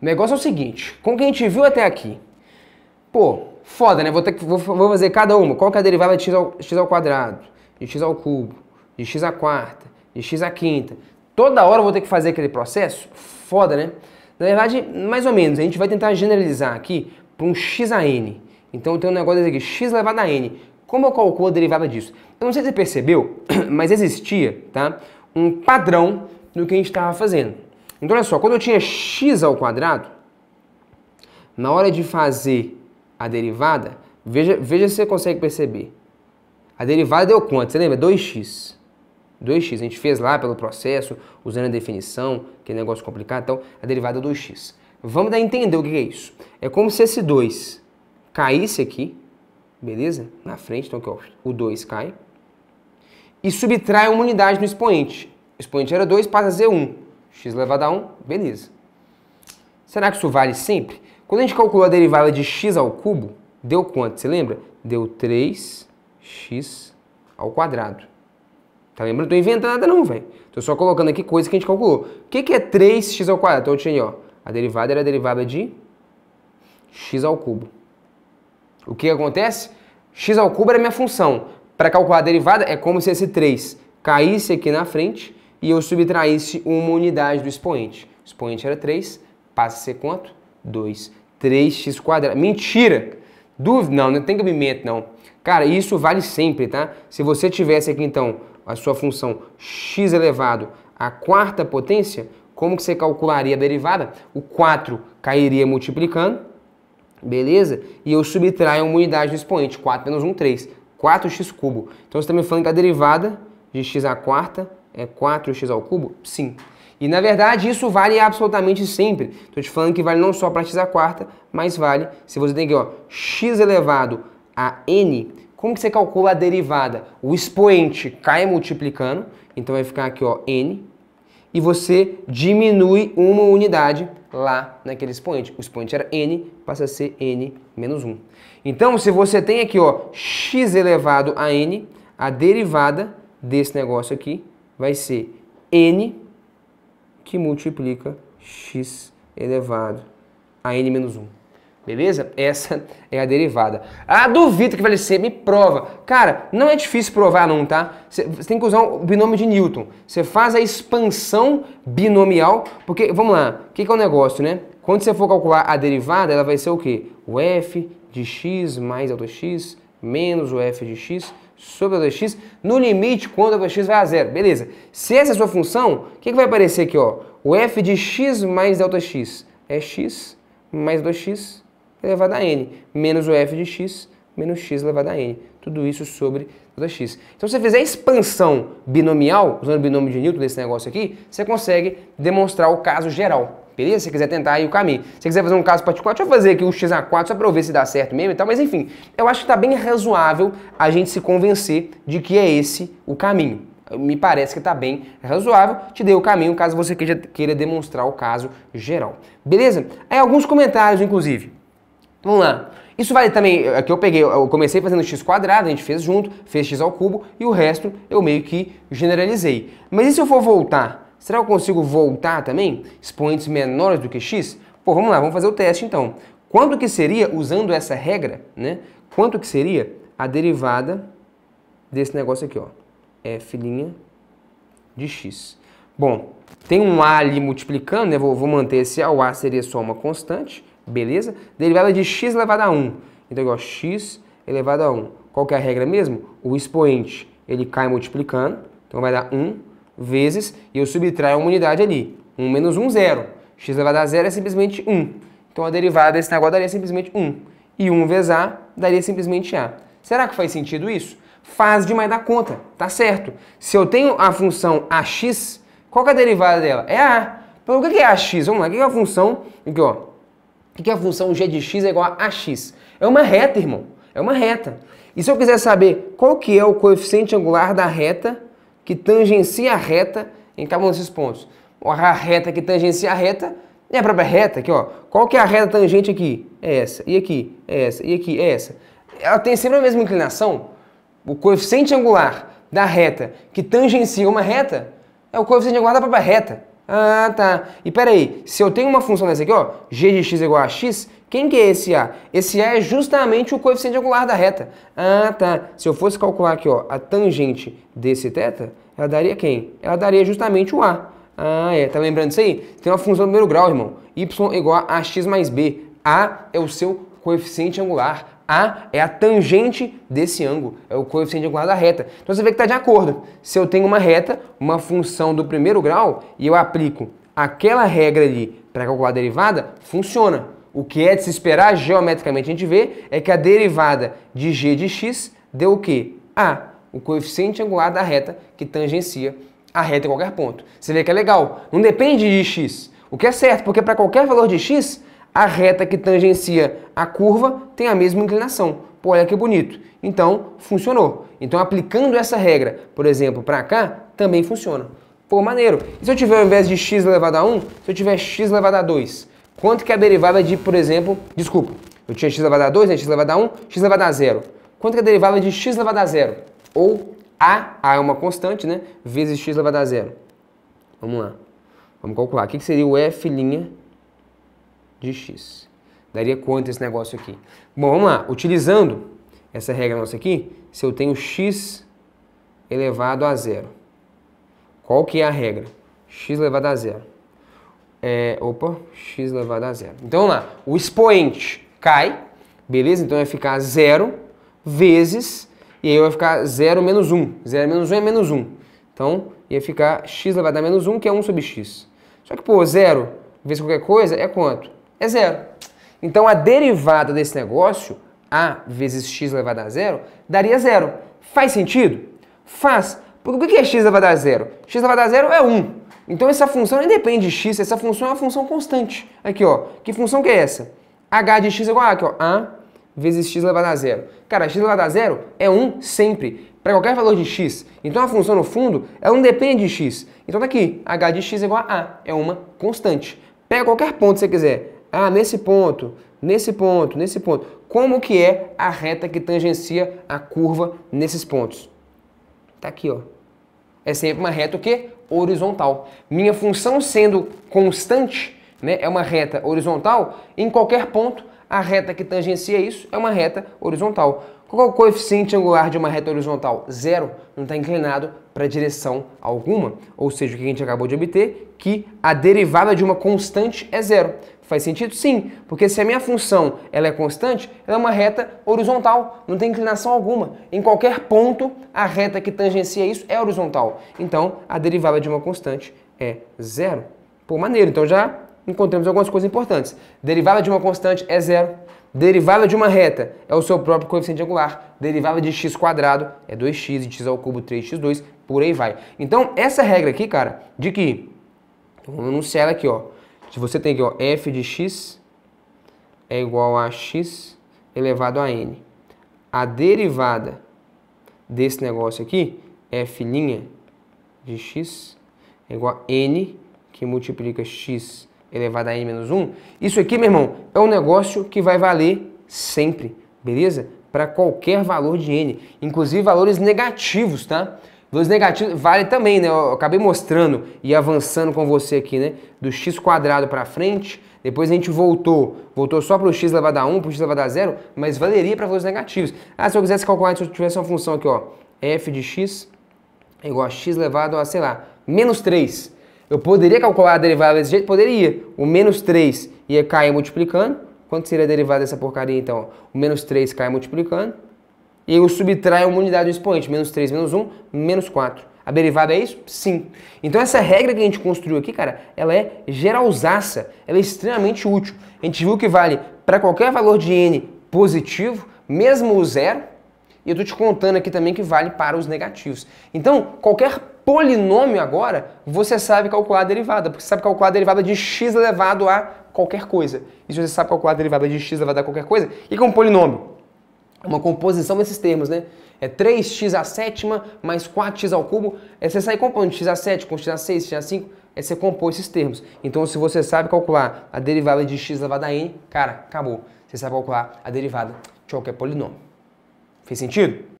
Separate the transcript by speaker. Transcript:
Speaker 1: O negócio é o seguinte, com o que a gente viu até aqui, pô, foda, né? Vou, ter que, vou, vou fazer cada uma. Qual que é a derivada de x ao, x ao quadrado, de x ao cubo, de x à quarta, de x à quinta. Toda hora eu vou ter que fazer aquele processo? Foda, né? Na verdade, mais ou menos. A gente vai tentar generalizar aqui para um x a n. Então eu tenho um negócio aqui, x elevado a n. Como eu calculo a derivada disso? Eu não sei se você percebeu, mas existia tá, um padrão no que a gente estava fazendo. Então olha só, quando eu tinha x ao quadrado, na hora de fazer a derivada, veja, veja se você consegue perceber. A derivada deu quanto? Você lembra? 2x. 2x. A gente fez lá pelo processo, usando a definição, que é negócio complicado. Então, a derivada é 2x. Vamos dar a entender o que é isso. É como se esse 2 caísse aqui, beleza? Na frente, então aqui, ó, o 2 cai. E subtrai uma unidade no expoente. O expoente era 2, passa a ser 1 x elevado a 1, beleza. Será que isso vale sempre? Quando a gente calculou a derivada de x ao cubo, deu quanto? Você lembra? Deu 3x ao quadrado. Tá lembrando? Não tô inventando nada não, velho. Tô só colocando aqui coisa que a gente calculou. O que, que é 3x ao quadrado? Então eu tinha ó, a derivada era a derivada de x ao cubo. O que acontece? x ao cubo era minha função. Para calcular a derivada, é como se esse 3 caísse aqui na frente e eu subtraísse uma unidade do expoente. O expoente era 3, passa a ser quanto? 2. 3x quadrado. Mentira! Dúvida? Não, não tem cabimento, não. Cara, isso vale sempre, tá? Se você tivesse aqui, então, a sua função x elevado à quarta potência, como que você calcularia a derivada? O 4 cairia multiplicando, beleza? E eu subtraio uma unidade do expoente, 4 menos 1, 3. 4x cubo. Então, você está me falando que a derivada de x à quarta é 4x ao cubo? Sim. E na verdade isso vale absolutamente sempre. Estou te falando que vale não só para x a quarta, mas vale se você tem aqui ó, x elevado a n. Como que você calcula a derivada? O expoente cai multiplicando, então vai ficar aqui ó, n. E você diminui uma unidade lá naquele expoente. O expoente era n, passa a ser n menos 1. Então se você tem aqui ó, x elevado a n, a derivada desse negócio aqui vai ser n que multiplica x elevado a n menos 1. Beleza? Essa é a derivada. Ah, duvido que vai ser. Me prova. Cara, não é difícil provar não, tá? Você tem que usar o binômio de Newton. Você faz a expansão binomial, porque, vamos lá, o que, que é o negócio, né? Quando você for calcular a derivada, ela vai ser o quê? O f de x mais alto x menos o f de x sobre 2x no limite quando x vai a zero. Beleza. Se essa é a sua função, o que, que vai aparecer aqui? Ó? O f de x mais x é x mais 2x elevado a n, menos o f de x menos x elevado a n. Tudo isso sobre 2x. Então, se você fizer a expansão binomial, usando o binômio de Newton desse negócio aqui, você consegue demonstrar o caso geral. Beleza? Se você quiser tentar aí o caminho. Se você quiser fazer um caso particular, deixa eu fazer aqui o a 4 só pra eu ver se dá certo mesmo e tal. Mas enfim, eu acho que tá bem razoável a gente se convencer de que é esse o caminho. Me parece que tá bem razoável. Te dei o caminho caso você queira, queira demonstrar o caso geral. Beleza? Aí alguns comentários, inclusive. Vamos lá. Isso vale também, aqui eu peguei, eu comecei fazendo x quadrado, a gente fez junto, fez x ao cubo e o resto eu meio que generalizei. Mas e se eu for voltar Será que eu consigo voltar também? Expoentes menores do que x? Pô, vamos lá, vamos fazer o teste então. Quanto que seria, usando essa regra, né? Quanto que seria a derivada desse negócio aqui, ó? f' de x. Bom, tem um a ali multiplicando, né? Vou, vou manter esse a. O a seria só uma constante, beleza? Derivada de x elevado a 1. Então, igual ó, x elevado a 1. Qual que é a regra mesmo? O expoente, ele cai multiplicando. Então, vai dar 1 vezes e eu subtraio uma unidade ali. 1 menos 1, 0. x elevado a zero é simplesmente 1. Então a derivada desse negócio daria simplesmente 1. E 1 vezes a daria simplesmente a. Será que faz sentido isso? Faz demais da conta, tá certo. Se eu tenho a função ax, qual é a derivada dela? É a a. Então, o que é ax? Vamos lá, o que é a função... Aqui, ó. O que é a função g de x é igual a ax? É uma reta, irmão. É uma reta. E se eu quiser saber qual que é o coeficiente angular da reta, que tangencia a reta em cada um desses pontos. A reta que tangencia a reta é a própria reta aqui, ó. Qual que é a reta tangente aqui? É essa. E aqui? É essa. E aqui? É essa. Ela tem sempre a mesma inclinação. O coeficiente angular da reta que tangencia uma reta é o coeficiente angular da própria reta. Ah, tá. E peraí, se eu tenho uma função dessa aqui, ó, g de x igual a x, quem que é esse A? Esse A é justamente o coeficiente angular da reta. Ah, tá. Se eu fosse calcular aqui ó, a tangente desse θ, ela daria quem? Ela daria justamente o A. Ah, é. Tá lembrando isso aí? Tem uma função do primeiro grau, irmão. Y igual a x mais b. A é o seu coeficiente angular. A é a tangente desse ângulo, é o coeficiente angular da reta. Então você vê que está de acordo. Se eu tenho uma reta, uma função do primeiro grau, e eu aplico aquela regra ali para calcular a derivada, funciona. O que é de se esperar geometricamente a gente vê é que a derivada de g de x deu o quê? A, o coeficiente angular da reta que tangencia a reta em qualquer ponto. Você vê que é legal, não depende de x, o que é certo, porque para qualquer valor de x, a reta que tangencia a curva tem a mesma inclinação. Pô, olha que bonito. Então, funcionou. Então, aplicando essa regra, por exemplo, para cá, também funciona. Pô, maneiro. E se eu tiver, ao invés de x elevado a 1, se eu tiver x elevado a 2? Quanto que é a derivada de, por exemplo, desculpa, eu tinha x elevado a 2, né? x elevado a 1, x elevado a 0. Quanto que é a derivada de x elevado a 0? Ou a, a é uma constante, né? Vezes x elevado a 0. Vamos lá. Vamos calcular. O que, seria o f' de x? Daria quanto esse negócio aqui? Bom, vamos lá. Utilizando essa regra nossa aqui, se eu tenho x elevado a zero, qual que é a regra? x elevado a zero. É, opa, x elevado a zero. Então vamos lá, o expoente cai, beleza? Então vai ficar zero vezes, e aí vai ficar zero menos um. Zero menos um é menos um. Então ia ficar x elevado a menos um, que é 1 sobre x. Só que, pô, zero vezes qualquer coisa é quanto? É zero. Então a derivada desse negócio, a vezes x elevado a zero, daria zero. Faz sentido? Faz. Porque o que é x elevado a zero? x elevado a zero é 1. Então essa função nem depende de x, essa função é uma função constante. Aqui, ó. Que função que é essa? h de x é igual a, aqui, ó, a vezes x elevado a zero. Cara, x elevado a zero é 1 sempre, para qualquer valor de x. Então a função, no fundo, ela não depende de x. Então tá aqui, h de x é igual a a, é uma constante. Pega qualquer ponto que você quiser. Ah, nesse ponto, nesse ponto, nesse ponto. Como que é a reta que tangencia a curva nesses pontos? Tá aqui, ó é sempre uma reta o quê? Horizontal. Minha função sendo constante, né, é uma reta horizontal, em qualquer ponto, a reta que tangencia isso é uma reta horizontal. Qual é o coeficiente angular de uma reta horizontal? Zero, não está inclinado para direção alguma. Ou seja, o que a gente acabou de obter? Que a derivada de uma constante é zero. Faz sentido? Sim, porque se a minha função ela é constante, ela é uma reta horizontal, não tem inclinação alguma. Em qualquer ponto, a reta que tangencia isso é horizontal. Então, a derivada de uma constante é zero. Pô, maneiro, então já encontramos algumas coisas importantes. Derivada de uma constante é zero. Derivada de uma reta é o seu próprio coeficiente angular. Derivada de x quadrado é 2x, e x ao cubo 3x2, por aí vai. Então, essa regra aqui, cara, de que... Vamos anunciar ela aqui, ó. se você tem aqui, ó, f de x é igual a x elevado a n. A derivada desse negócio aqui, f' de x, é igual a n, que multiplica x elevado a n menos 1, isso aqui, meu irmão, é um negócio que vai valer sempre, beleza? Para qualquer valor de n, inclusive valores negativos, tá? Valores negativos vale também, né? Eu acabei mostrando e avançando com você aqui, né? Do x quadrado para frente, depois a gente voltou, voltou só para o x elevado a 1, para o x elevado a 0, mas valeria para valores negativos. Ah, se eu quisesse calcular, se eu tivesse uma função aqui, ó, f de x é igual a x elevado a, sei lá, menos 3. Eu poderia calcular a derivada desse jeito? Poderia. O menos 3 ia cair multiplicando. Quanto seria a derivada dessa porcaria, então? O menos 3 cai multiplicando. E eu subtraio uma unidade do expoente. Menos 3, menos 1, menos 4. A derivada é isso? Sim. Então essa regra que a gente construiu aqui, cara, ela é geralzaça. Ela é extremamente útil. A gente viu que vale para qualquer valor de n positivo, mesmo o zero. E eu estou te contando aqui também que vale para os negativos. Então, qualquer polinômio agora, você sabe calcular a derivada, porque você sabe calcular a derivada de x elevado a qualquer coisa. E se você sabe calcular a derivada de x elevado a qualquer coisa, e com um polinômio? É uma composição desses termos, né? É 3x a sétima mais 4x ao cubo. É você sair compondo x a 7 com x a 6, x a 5, é você compor esses termos. Então, se você sabe calcular a derivada de x elevado a n, cara, acabou. Você sabe calcular a derivada de qualquer polinômio. Fez sentido?